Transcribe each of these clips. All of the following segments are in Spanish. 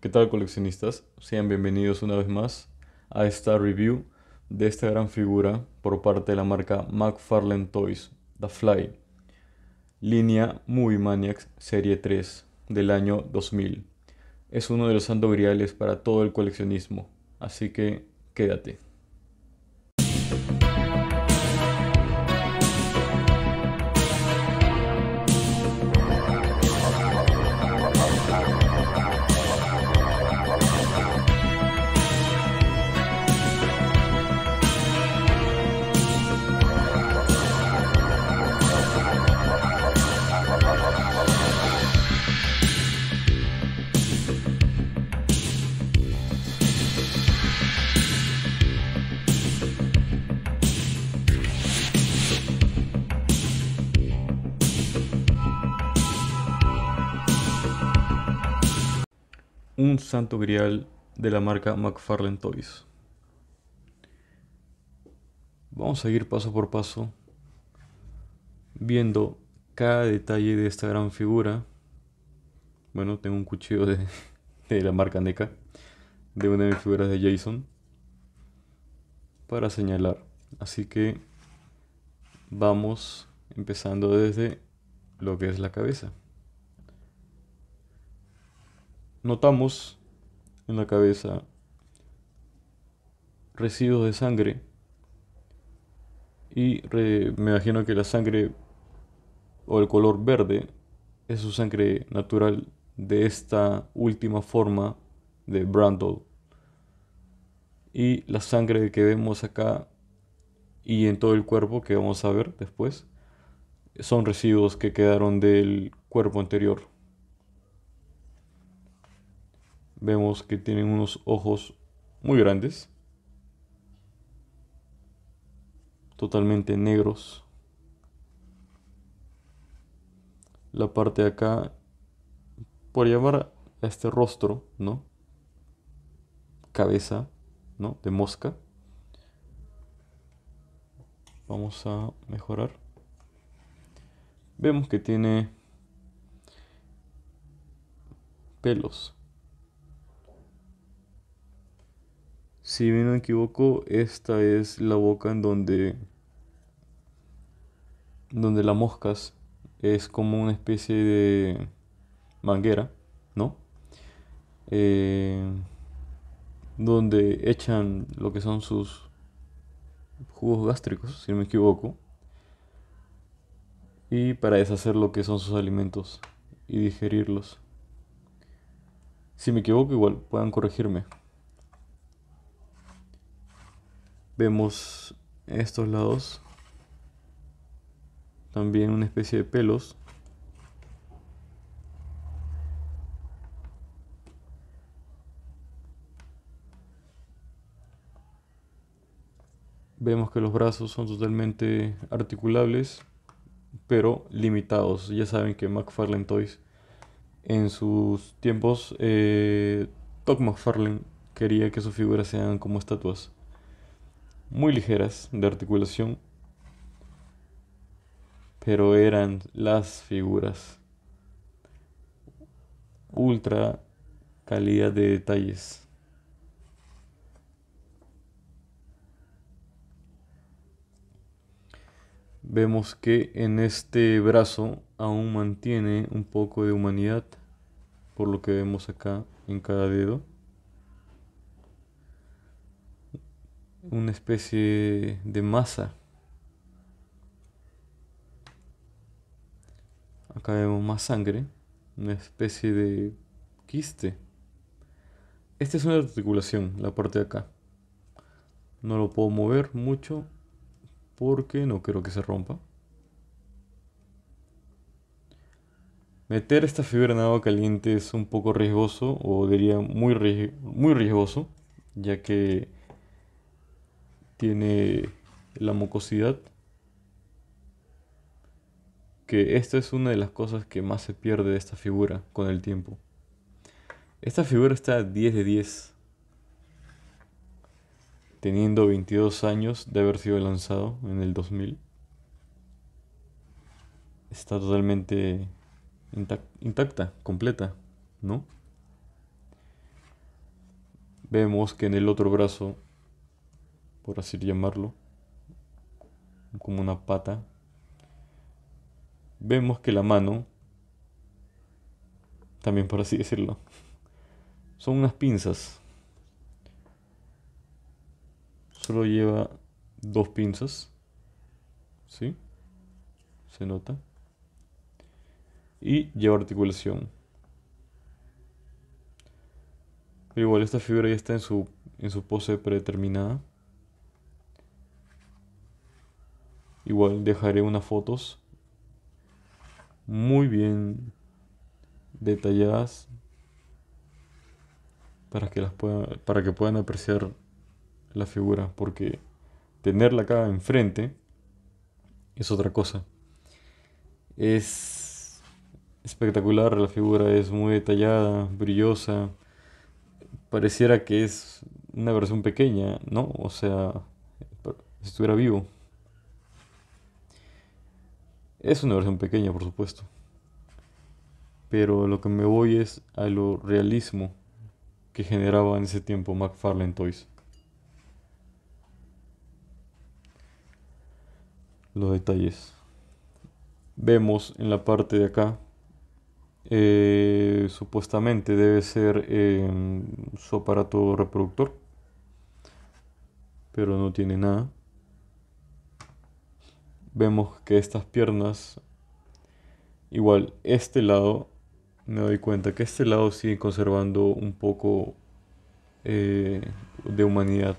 ¿Qué tal coleccionistas? Sean bienvenidos una vez más a esta review de esta gran figura por parte de la marca McFarlane Toys, The Fly, línea Movie Maniacs Serie 3 del año 2000. Es uno de los santos griales para todo el coleccionismo, así que quédate. santo grial de la marca McFarlane Toys. Vamos a ir paso por paso viendo cada detalle de esta gran figura. Bueno, tengo un cuchillo de, de la marca NECA, de una de mis figuras de Jason, para señalar. Así que vamos empezando desde lo que es la cabeza notamos en la cabeza residuos de sangre y me imagino que la sangre o el color verde es su sangre natural de esta última forma de Brandol. Y la sangre que vemos acá y en todo el cuerpo que vamos a ver después son residuos que quedaron del cuerpo anterior. Vemos que tienen unos ojos muy grandes. Totalmente negros. La parte de acá, por llamar a este rostro, ¿no? Cabeza, ¿no? De mosca. Vamos a mejorar. Vemos que tiene pelos Si bien no me equivoco, esta es la boca en donde, donde las moscas es como una especie de manguera, ¿no? Eh, donde echan lo que son sus jugos gástricos, si no me equivoco, y para deshacer lo que son sus alimentos y digerirlos. Si me equivoco, igual puedan corregirme. Vemos estos lados. También una especie de pelos. Vemos que los brazos son totalmente articulables, pero limitados. Ya saben que McFarlane Toys en sus tiempos, eh, McFarlane quería que sus figuras sean como estatuas muy ligeras de articulación, pero eran las figuras. Ultra calidad de detalles. Vemos que en este brazo aún mantiene un poco de humanidad, por lo que vemos acá en cada dedo. una especie de masa. Acá vemos más sangre, una especie de quiste. Esta es una articulación, la parte de acá. No lo puedo mover mucho porque no quiero que se rompa. Meter esta fibra en agua caliente es un poco riesgoso, o diría muy, muy riesgoso, ya que tiene la mucosidad, que esta es una de las cosas que más se pierde de esta figura con el tiempo. Esta figura está 10 de 10, teniendo 22 años de haber sido lanzado en el 2000. Está totalmente intacta, completa, ¿no? Vemos que en el otro brazo por así llamarlo, como una pata, vemos que la mano, también por así decirlo, son unas pinzas. Solo lleva dos pinzas, ¿sí? Se nota. Y lleva articulación. igual esta figura ya está en su, en su pose predeterminada. Igual dejaré unas fotos muy bien detalladas para que las puedan, para que puedan apreciar la figura, porque tenerla acá enfrente es otra cosa. Es espectacular la figura, es muy detallada, brillosa. Pareciera que es una versión pequeña, ¿no? O sea, si estuviera vivo. Es una versión pequeña, por supuesto. Pero lo que me voy es a lo realismo que generaba en ese tiempo McFarlane Toys. Los detalles. Vemos en la parte de acá, eh, supuestamente debe ser em, su aparato reproductor, pero no tiene nada vemos que estas piernas, igual este lado, me doy cuenta que este lado sigue conservando un poco eh, de humanidad.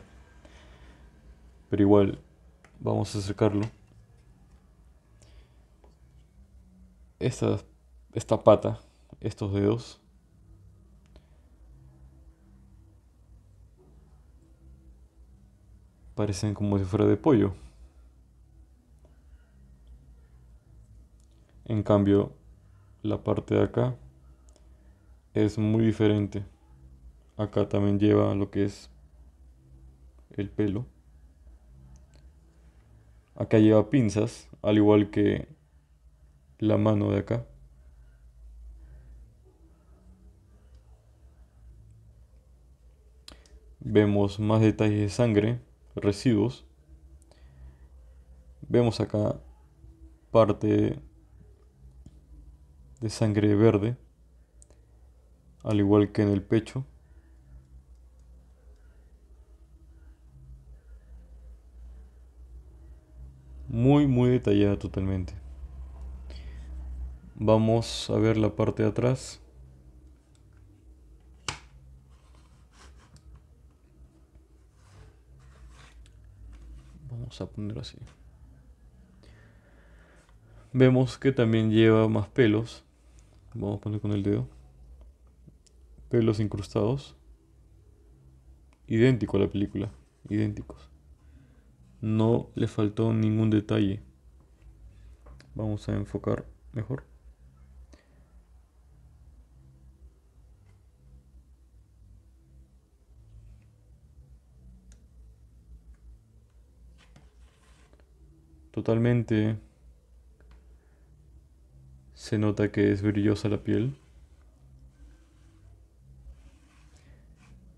Pero igual, vamos a acercarlo. Esta, esta pata, estos dedos. Parecen como si fuera de pollo. En cambio, la parte de acá es muy diferente. Acá también lleva lo que es el pelo. Acá lleva pinzas, al igual que la mano de acá. Vemos más detalles de sangre, residuos. Vemos acá parte de sangre verde, al igual que en el pecho. Muy, muy detallada totalmente. Vamos a ver la parte de atrás. Vamos a poner así. Vemos que también lleva más pelos. Vamos a poner con el dedo. Pelos incrustados. Idéntico a la película. Idénticos. No le faltó ningún detalle. Vamos a enfocar mejor. Totalmente se nota que es brillosa la piel.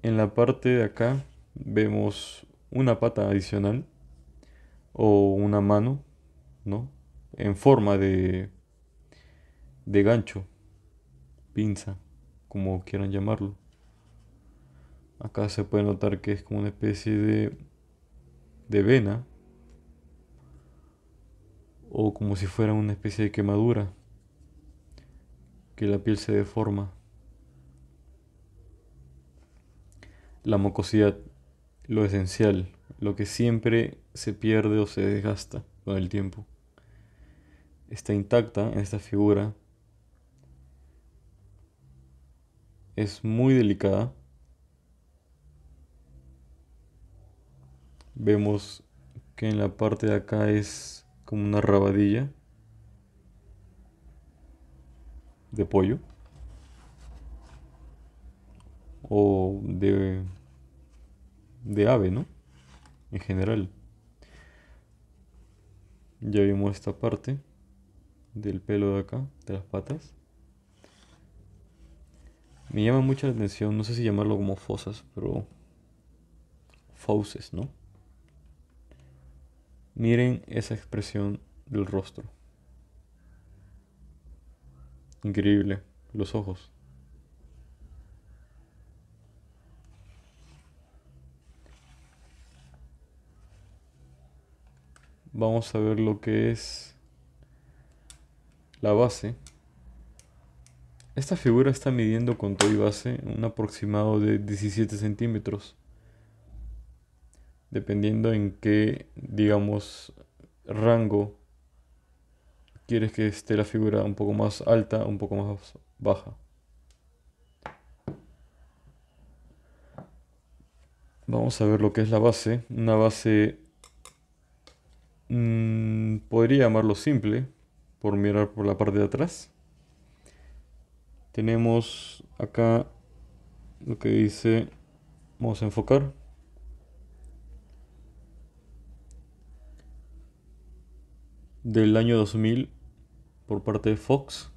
En la parte de acá vemos una pata adicional o una mano, ¿no? En forma de, de gancho, pinza, como quieran llamarlo. Acá se puede notar que es como una especie de, de vena o como si fuera una especie de quemadura que la piel se deforma. La mucosidad, lo esencial, lo que siempre se pierde o se desgasta con el tiempo. Está intacta en esta figura. Es muy delicada. Vemos que en la parte de acá es como una rabadilla. de pollo o de, de ave, ¿no? En general. Ya vimos esta parte del pelo de acá, de las patas. Me llama mucha la atención, no sé si llamarlo como fosas, pero fauces, ¿no? Miren esa expresión del rostro. Increíble, los ojos. Vamos a ver lo que es la base. Esta figura está midiendo con todo y base un aproximado de 17 centímetros. Dependiendo en qué, digamos, rango quieres que esté la figura un poco más alta, un poco más baja. Vamos a ver lo que es la base. Una base... Mm, podría llamarlo simple, por mirar por la parte de atrás. Tenemos acá lo que dice... Vamos a enfocar. del año 2000 por parte de Fox,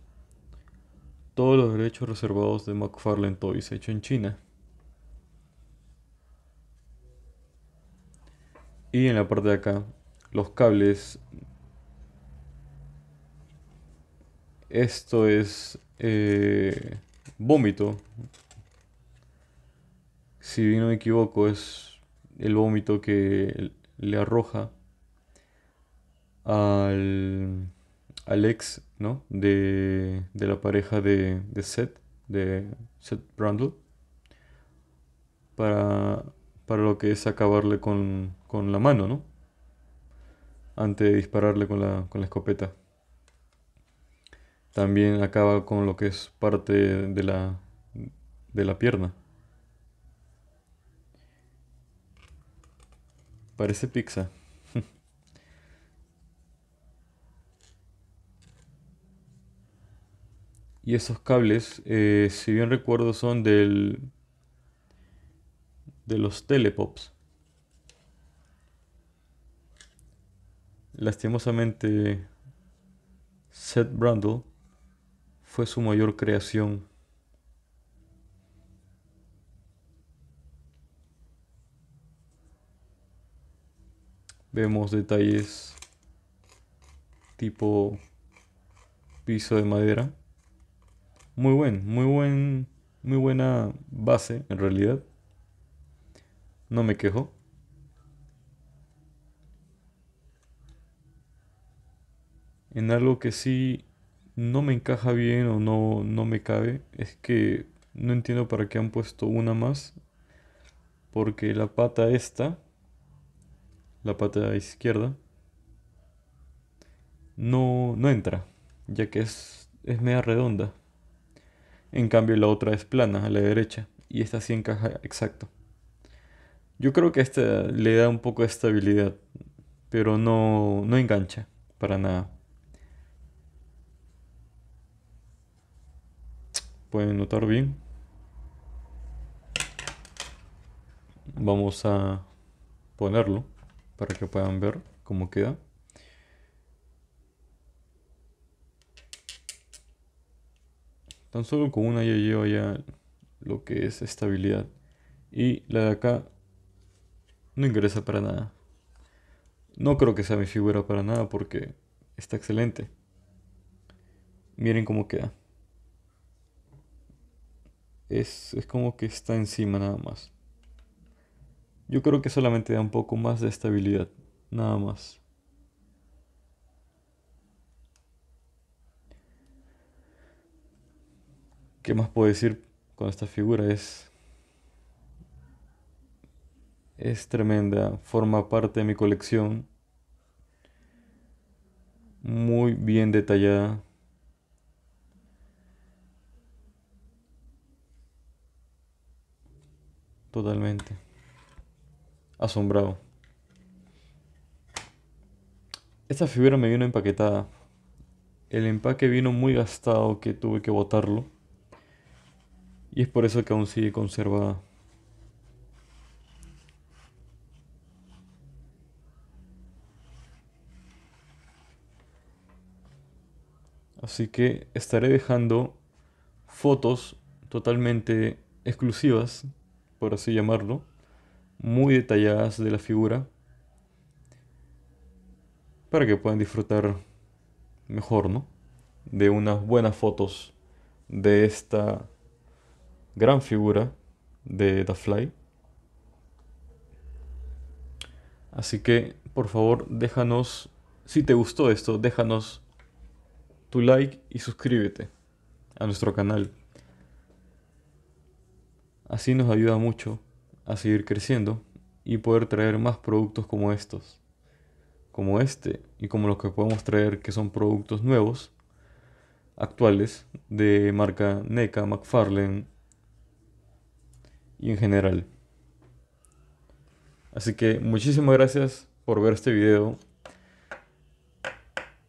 todos los derechos reservados de McFarlane Toys hecho en China. Y en la parte de acá, los cables. Esto es eh, vómito. Si no me equivoco, es el vómito que le arroja al, ex ¿no? de, la pareja de, de Seth, de Seth Brundle, para, lo que es acabarle con, la mano, ¿no? Antes de dispararle con la, con la escopeta. También acaba con lo que es parte de la, de la pierna. Parece pizza. Y esos cables, eh, si bien recuerdo, son del de los telepops. Lastimosamente, Seth Brundle fue su mayor creación. Vemos detalles tipo piso de madera. Muy buen, muy buen, muy buena base en realidad. No me quejo. En algo que sí no me encaja bien o no, no me cabe es que no entiendo para qué han puesto una más. Porque la pata esta, la pata izquierda, no, no entra, ya que es, es media redonda. En cambio la otra es plana a la derecha y esta sí encaja exacto. Yo creo que esta le da un poco de estabilidad, pero no, no engancha para nada. Pueden notar bien. Vamos a ponerlo para que puedan ver cómo queda. Tan solo con una ya llevo ya lo que es estabilidad. Y la de acá no ingresa para nada. No creo que sea mi figura para nada porque está excelente. Miren cómo queda. es como que está encima nada más. Yo creo que solamente da un poco más de estabilidad. Nada más. ¿Qué más puedo decir con esta figura? Es, es tremenda, forma parte de mi colección, muy bien detallada. Totalmente. Asombrado. Esta figura me vino empaquetada. El empaque vino muy gastado que tuve que botarlo. Y es por eso que aún sigue conservada. Así que estaré dejando fotos totalmente exclusivas, por así llamarlo, muy detalladas de la figura, para que puedan disfrutar mejor, ¿no? De unas buenas fotos de esta gran figura de The Fly. Así que, por favor, déjanos, si te gustó esto, déjanos tu like y suscríbete a nuestro canal. Así nos ayuda mucho a seguir creciendo y poder traer más productos como estos, como este y como los que podemos traer que son productos nuevos, actuales, de marca NECA, McFarlane, y en general. Así que muchísimas gracias por ver este video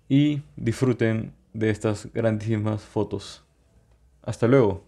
y disfruten de estas grandísimas fotos. Hasta luego.